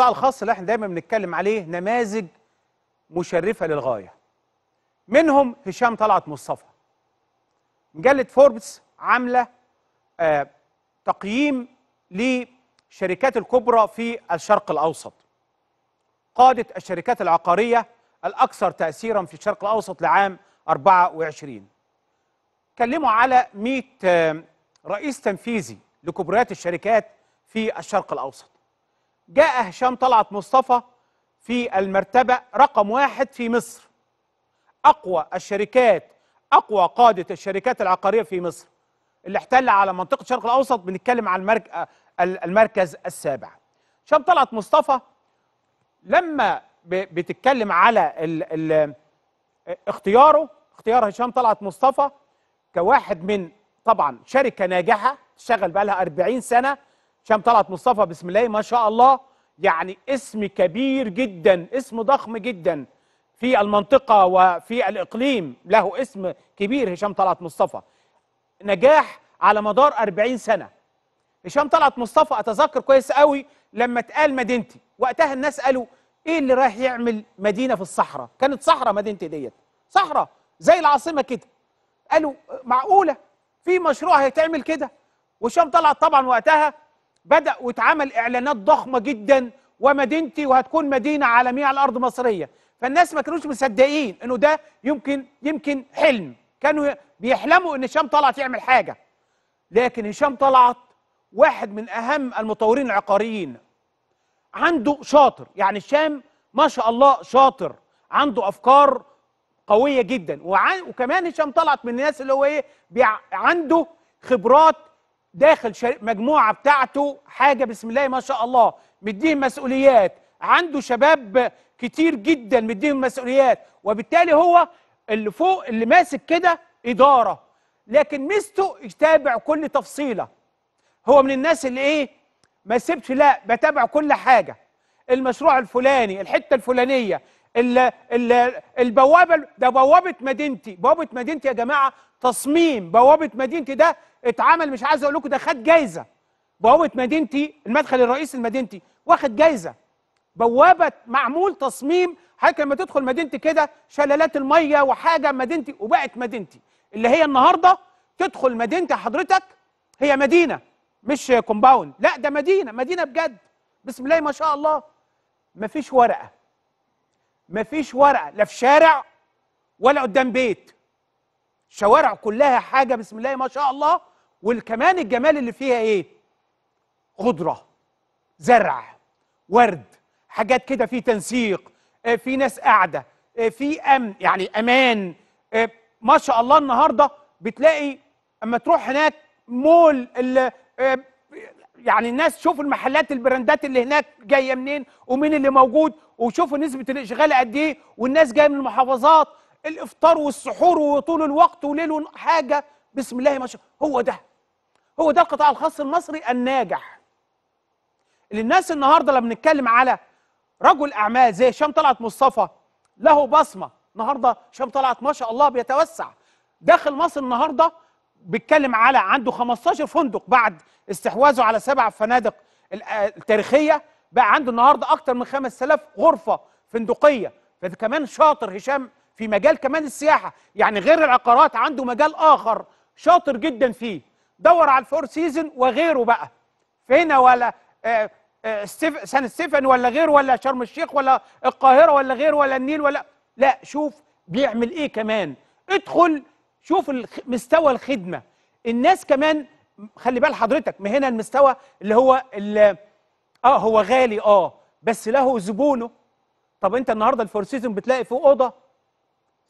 القطاع الخاص اللي احنا دايما بنتكلم عليه نماذج مشرفه للغايه منهم هشام طلعت مصطفى مجله فوربس عامله آه تقييم للشركات الكبرى في الشرق الاوسط قاده الشركات العقاريه الاكثر تاثيرا في الشرق الاوسط لعام 24 كلموا على 100 آه رئيس تنفيذي لكبريات الشركات في الشرق الاوسط جاء هشام طلعت مصطفى في المرتبة رقم واحد في مصر أقوى الشركات أقوى قادة الشركات العقارية في مصر اللي احتل على منطقة الشرق الأوسط بنتكلم عن المركز السابع هشام طلعت مصطفى لما بتتكلم على الـ الـ اختياره اختيار هشام طلعت مصطفى كواحد من طبعا شركة ناجحة شغل بقى لها 40 سنة هشام طلعت مصطفى بسم الله ما شاء الله يعني اسم كبير جدا اسم ضخم جدا في المنطقة وفي الإقليم له اسم كبير هشام طلعت مصطفى نجاح على مدار 40 سنة هشام طلعت مصطفى أتذكر كويس قوي لما اتقال مدينتي وقتها الناس قالوا إيه اللي رايح يعمل مدينة في الصحراء كانت صحراء مدينتي ديت صحراء زي العاصمة كده قالوا معقولة في مشروع هيتعمل كده وهشام طلعت طبعا وقتها بدأ واتعمل إعلانات ضخمة جدا ومدينتي وهتكون مدينة عالمية على الأرض مصرية فالناس ما كانوش مصدقين إنه ده يمكن يمكن حلم كانوا بيحلموا إن هشام طلعت يعمل حاجة لكن هشام طلعت واحد من أهم المطورين العقاريين عنده شاطر يعني هشام ما شاء الله شاطر عنده أفكار قويه جدا وكمان هشام طلعت من الناس اللي هو ايه عنده خبرات داخل مجموعه بتاعته حاجه بسم الله ما شاء الله مديهم مسؤوليات عنده شباب كتير جدا مديهم مسؤوليات وبالتالي هو اللي فوق اللي ماسك كده اداره لكن ميزته يتابع كل تفصيله هو من الناس اللي ايه ما سيبش لا بتابع كل حاجه المشروع الفلاني الحته الفلانيه البوابه ده بوابه مدينتي بوابه مدينتي يا جماعه تصميم بوابه مدينتي ده اتعمل مش عايز اقول لكم ده خد جايزه بوابه مدينتي المدخل الرئيسي لمدينتي واخد جايزه بوابه معمول تصميم حضرتك لما تدخل مدينتي كده شلالات الميه وحاجه مدينتي وبقت مدينتي اللي هي النهارده تدخل مدينتي حضرتك هي مدينه مش كومباوند لا ده مدينه مدينه بجد بسم الله ما شاء الله مفيش ورقه مفيش ورقه لا في شارع ولا قدام بيت شوارع كلها حاجه بسم الله ما شاء الله وكمان الجمال اللي فيها ايه خضره زرع ورد حاجات كده في تنسيق آه، في ناس قاعده آه، في امن يعني امان آه، ما شاء الله النهارده بتلاقي اما تروح هناك مول يعني الناس شوفوا المحلات البراندات اللي هناك جايه منين ومين اللي موجود وشوفوا نسبه الاشغال قد ايه والناس جايه من المحافظات الافطار والسحور وطول الوقت وليل حاجه بسم الله ما شاء هو ده هو ده القطاع الخاص المصري الناجح اللي الناس النهارده لما بنتكلم على رجل اعمال زي هشام طلعت مصطفى له بصمه النهارده هشام طلعت ما شاء الله بيتوسع داخل مصر النهارده بيتكلم على عنده 15 فندق بعد استحواذه على سبع فنادق التاريخيه بقى عنده النهارده اكتر من 5000 غرفه فندقيه فكمان شاطر هشام في مجال كمان السياحه يعني غير العقارات عنده مجال اخر شاطر جدا فيه دور على الفور سيزون وغيره بقى فينا ولا آه، آه، سان ستيفن ولا غيره ولا شرم الشيخ ولا القاهره ولا غيره ولا النيل ولا لا شوف بيعمل ايه كمان ادخل شوف مستوى الخدمه الناس كمان خلي بال حضرتك ما هنا المستوى اللي هو اللي اه هو غالي اه بس له زبونه طب انت النهارده الفور سيزون بتلاقي فيه اوضه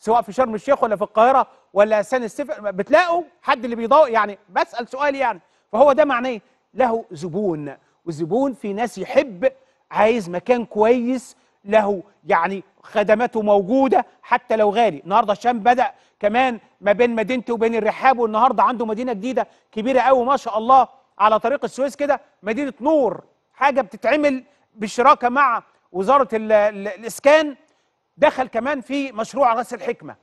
سواء في شرم الشيخ ولا في القاهره ولا سان السفر بتلاقوا حد اللي بيضايق يعني بسال سؤال يعني فهو ده معناه له زبون والزبون في ناس يحب عايز مكان كويس له يعني خدماته موجوده حتى لو غالي النهارده الشام بدا كمان ما بين مدينتي وبين الرحاب والنهارده عنده مدينه جديده كبيره قوي ما شاء الله على طريق السويس كده مدينه نور حاجه بتتعمل بالشراكه مع وزاره الاسكان دخل كمان في مشروع راس الحكمه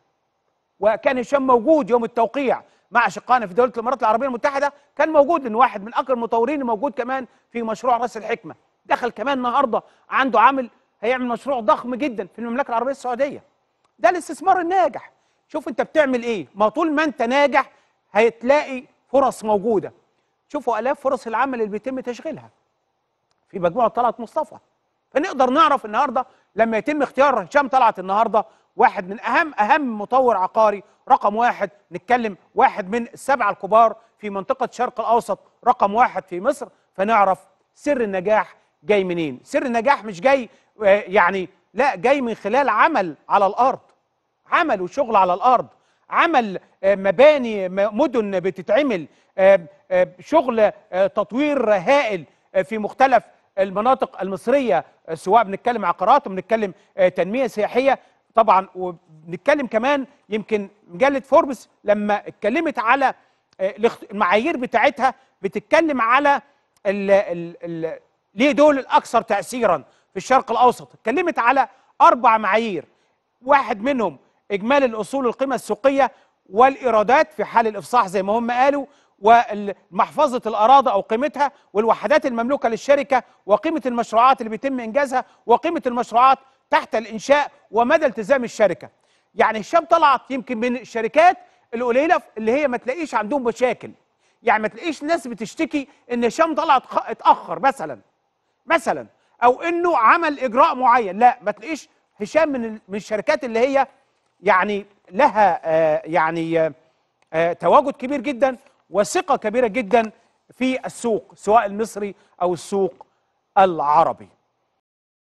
وكان هشام موجود يوم التوقيع مع اشقائنا في دوله الامارات العربيه المتحده كان موجود إن واحد من اكبر المطورين موجود كمان في مشروع راس الحكمه دخل كمان النهارده عنده عامل هيعمل مشروع ضخم جدا في المملكه العربيه السعوديه ده الاستثمار الناجح شوف انت بتعمل ايه ما طول ما انت ناجح هتلاقي فرص موجوده شوفوا الاف فرص العمل اللي بيتم تشغيلها في مجموعه طلعت مصطفى فنقدر نعرف النهارده لما يتم اختيار هشام طلعت النهارده واحد من اهم اهم مطور عقاري رقم واحد نتكلم واحد من السبعه الكبار في منطقه الشرق الاوسط رقم واحد في مصر فنعرف سر النجاح جاي منين سر النجاح مش جاي آه، يعني لا جاي من خلال عمل على الارض عمل وشغل على الارض عمل آه، مباني مدن بتتعمل آه، شغل تطوير هائل في مختلف المناطق المصريه سواء بنتكلم عقارات وبنتكلم آه، تنميه سياحيه طبعا وبنتكلم كمان يمكن مجله فوربس لما اتكلمت على آه، المعايير بتاعتها بتتكلم على الـ الـ الـ ليه دول الاكثر تاثيرا في الشرق الاوسط اتكلمت على اربع معايير واحد منهم اجمالي الاصول القيمه السوقيه والايرادات في حال الافصاح زي ما هم قالوا ومحفظة الأراضي أو قيمتها والوحدات المملوكة للشركة وقيمة المشروعات اللي بيتم إنجازها وقيمة المشروعات تحت الإنشاء ومدى التزام الشركة يعني هشام طلعت يمكن من الشركات القليلة اللي هي ما تلاقيش عندهم مشاكل يعني ما تلاقيش ناس بتشتكي ان هشام طلعت اتأخر مثلا مثلا أو إنه عمل إجراء معين لا ما تلاقيش هشام من من الشركات اللي هي يعني لها آه يعني آه, آه، تواجد كبير جدا وثقة كبيرة جدا في السوق سواء المصري أو السوق العربي